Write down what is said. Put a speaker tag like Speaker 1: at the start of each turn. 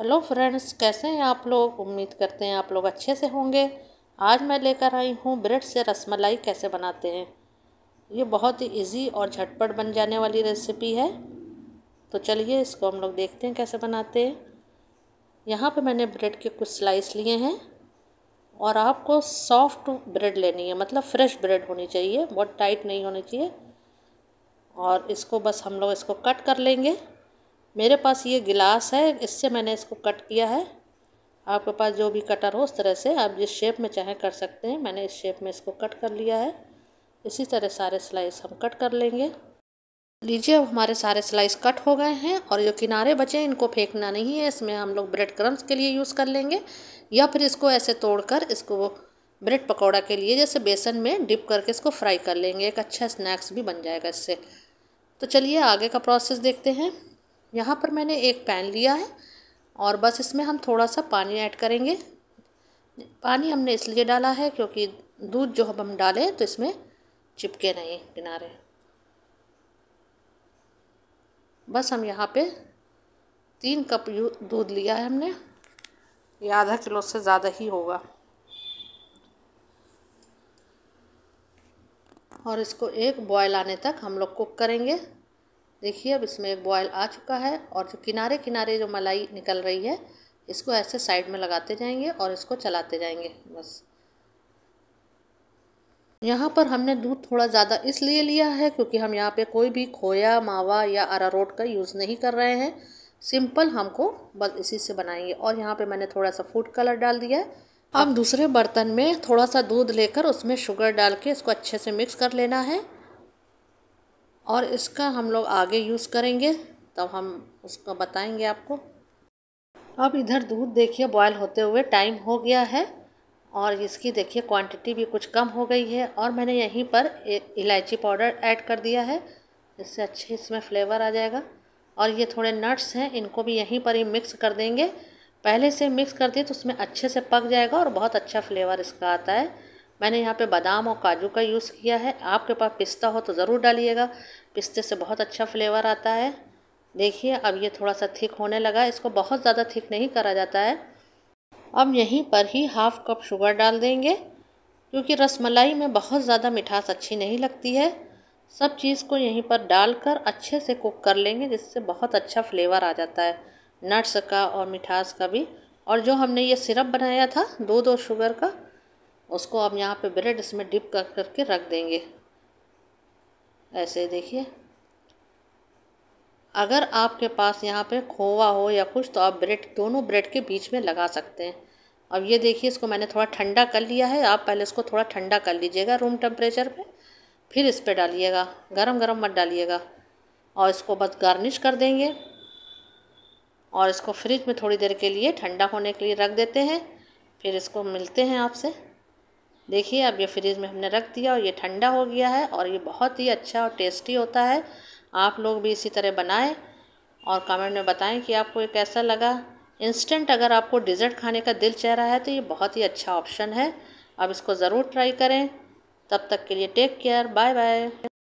Speaker 1: hello friends कैसे हैं आप लोग उम्मीद करते हैं आप लोग अच्छे से होंगे आज मैं लेकर आई हूँ ब्रेड से रसमलाई कैसे बनाते हैं ये बहुत ही इजी और झटपट बन जाने वाली रेसिपी है तो चलिए इसको हम लोग देखते हैं कैसे बनाते हैं यहाँ पे मैंने ब्रेड के कुछ स्लाइस लिए हैं और आपको सॉफ्ट ब्रेड लेनी है मतलब फ्रेश ब्रेड होनी चाहिए बहुत टाइट नहीं होनी चाहिए और इसको बस हम लोग इसको कट कर लेंगे मेरे पास ये गिलास है इससे मैंने इसको कट किया है आपके पास जो भी कटर हो उस तरह से आप जिस शेप में चाहें कर सकते हैं मैंने इस शेप में इसको कट कर लिया है इसी तरह सारे स्लाइस हम कट कर लेंगे लीजिए अब हमारे सारे स्लाइस कट हो गए हैं और जो किनारे बचे हैं इनको फेंकना नहीं है इसमें हम लोग ब्रेड क्रम्स के लिए यूज़ कर लेंगे या फिर इसको ऐसे तोड़कर इसको ब्रेड पकौड़ा के लिए जैसे बेसन में डिप करके इसको फ्राई कर लेंगे एक अच्छा स्नैक्स भी बन जाएगा इससे तो चलिए आगे का प्रोसेस देखते हैं यहाँ पर मैंने एक पैन लिया है और बस इसमें हम थोड़ा सा पानी ऐड करेंगे पानी हमने इसलिए डाला है क्योंकि दूध जो हम डालें तो इसमें चिपके नहीं किनारे बस हम यहाँ पे तीन कप दूध लिया है हमने ये आधा किलो से ज़्यादा ही होगा और इसको एक बॉयल आने तक हम लोग कुक करेंगे देखिए अब इसमें एक बॉयल आ चुका है और जो किनारे किनारे जो मलाई निकल रही है इसको ऐसे साइड में लगाते जाएंगे और इसको चलाते जाएंगे बस यहाँ पर हमने दूध थोड़ा ज़्यादा इसलिए लिया है क्योंकि हम यहाँ पे कोई भी खोया मावा या अरारोट का यूज़ नहीं कर रहे हैं सिंपल हमको बस इसी से बनाएंगे और यहाँ पे मैंने थोड़ा सा फूड कलर डाल दिया है अब दूसरे बर्तन में थोड़ा सा दूध लेकर उसमें शुगर डाल के इसको अच्छे से मिक्स कर लेना है और इसका हम लोग आगे यूज़ करेंगे तब तो हम उसको बताएंगे आपको अब इधर दूध देखिए बॉयल होते हुए टाइम हो गया है और इसकी देखिए क्वांटिटी भी कुछ कम हो गई है और मैंने यहीं पर इलायची पाउडर ऐड कर दिया है इससे अच्छे इसमें फ्लेवर आ जाएगा और ये थोड़े नट्स हैं इनको भी यहीं पर ही मिक्स कर देंगे पहले से मिक्स कर दिए तो उसमें अच्छे से पक जाएगा और बहुत अच्छा फ्लेवर इसका आता है मैंने यहाँ पे बादाम और काजू का यूज़ किया है आपके पास पिस्ता हो तो ज़रूर डालिएगा पिस्ते से बहुत अच्छा फ्लेवर आता है देखिए अब ये थोड़ा सा थिक होने लगा इसको बहुत ज़्यादा थिक नहीं करा जाता है अब यहीं पर ही हाफ़ कप शुगर डाल देंगे क्योंकि रसमलाई में बहुत ज़्यादा मिठास अच्छी नहीं लगती है सब चीज़ को यहीं पर डालकर अच्छे से कुक कर लेंगे जिससे बहुत अच्छा फ्लेवर आ जाता है नट्स का और मिठास का भी और जो हमने ये सिरप बनाया था दूध और शुगर का उसको आप यहाँ पे ब्रेड इसमें डिप कर करके रख देंगे ऐसे देखिए अगर आपके पास यहाँ पे खोवा हो या कुछ तो आप ब्रेड दोनों ब्रेड के बीच में लगा सकते हैं अब ये देखिए इसको मैंने थोड़ा ठंडा कर लिया है आप पहले इसको थोड़ा ठंडा कर लीजिएगा रूम टेम्परेचर पर फिर इस पर डालिएगा गर्म गरम मत डालिएगा और इसको बस गार्निश कर देंगे और इसको फ्रिज में थोड़ी देर के लिए ठंडा होने के लिए रख देते हैं फिर इसको मिलते हैं आपसे देखिए अब ये फ्रिज में हमने रख दिया और ये ठंडा हो गया है और ये बहुत ही अच्छा और टेस्टी होता है आप लोग भी इसी तरह बनाएं और कमेंट में बताएं कि आपको ये कैसा लगा इंस्टेंट अगर आपको डिज़र्ट खाने का दिल चाह रहा है तो ये बहुत ही अच्छा ऑप्शन है आप इसको ज़रूर ट्राई करें तब तक के लिए टेक केयर बाय बाय